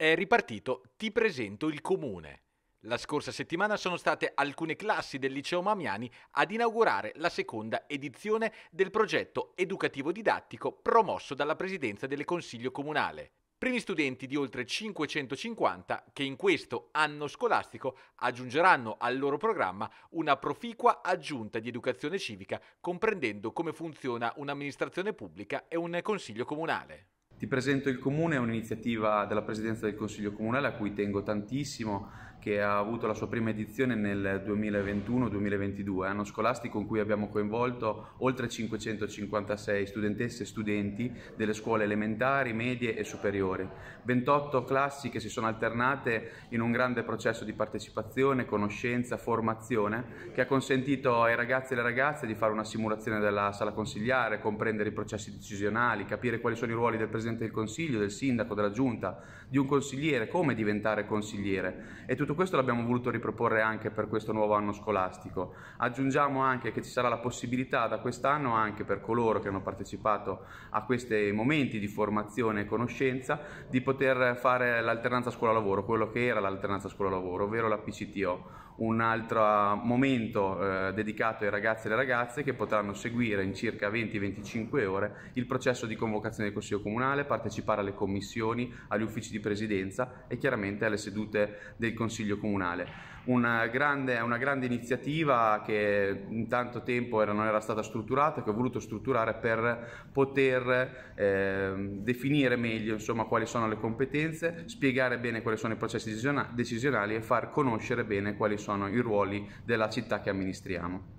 È ripartito Ti presento il comune. La scorsa settimana sono state alcune classi del liceo Mamiani ad inaugurare la seconda edizione del progetto educativo didattico promosso dalla Presidenza del Consiglio Comunale. Primi studenti di oltre 550 che in questo anno scolastico aggiungeranno al loro programma una proficua aggiunta di educazione civica comprendendo come funziona un'amministrazione pubblica e un consiglio comunale. Ti presento il comune, è un'iniziativa della Presidenza del Consiglio Comunale a cui tengo tantissimo, che ha avuto la sua prima edizione nel 2021-2022, anno scolastico in cui abbiamo coinvolto oltre 556 studentesse e studenti delle scuole elementari, medie e superiori. 28 classi che si sono alternate in un grande processo di partecipazione, conoscenza, formazione, che ha consentito ai ragazzi e alle ragazze di fare una simulazione della sala consigliare, comprendere i processi decisionali, capire quali sono i ruoli del Presidente Presidente del Consiglio, del Sindaco, della Giunta, di un consigliere, come diventare consigliere. E tutto questo l'abbiamo voluto riproporre anche per questo nuovo anno scolastico. Aggiungiamo anche che ci sarà la possibilità da quest'anno anche per coloro che hanno partecipato a questi momenti di formazione e conoscenza di poter fare l'alternanza scuola-lavoro, quello che era l'alternanza scuola-lavoro, ovvero la PCTO, un altro eh, momento eh, dedicato ai ragazzi e alle ragazze che potranno seguire in circa 20-25 ore il processo di convocazione del Consiglio Comunale Comunale, partecipare alle commissioni, agli uffici di presidenza e chiaramente alle sedute del Consiglio Comunale. Una eh, grande, una grande iniziativa che in tanto tempo era, non era stata strutturata, che ho voluto strutturare per poter eh, definire meglio insomma, quali sono le competenze, spiegare bene quali sono i processi decisionali e far conoscere bene quali sono i ruoli della città che amministriamo.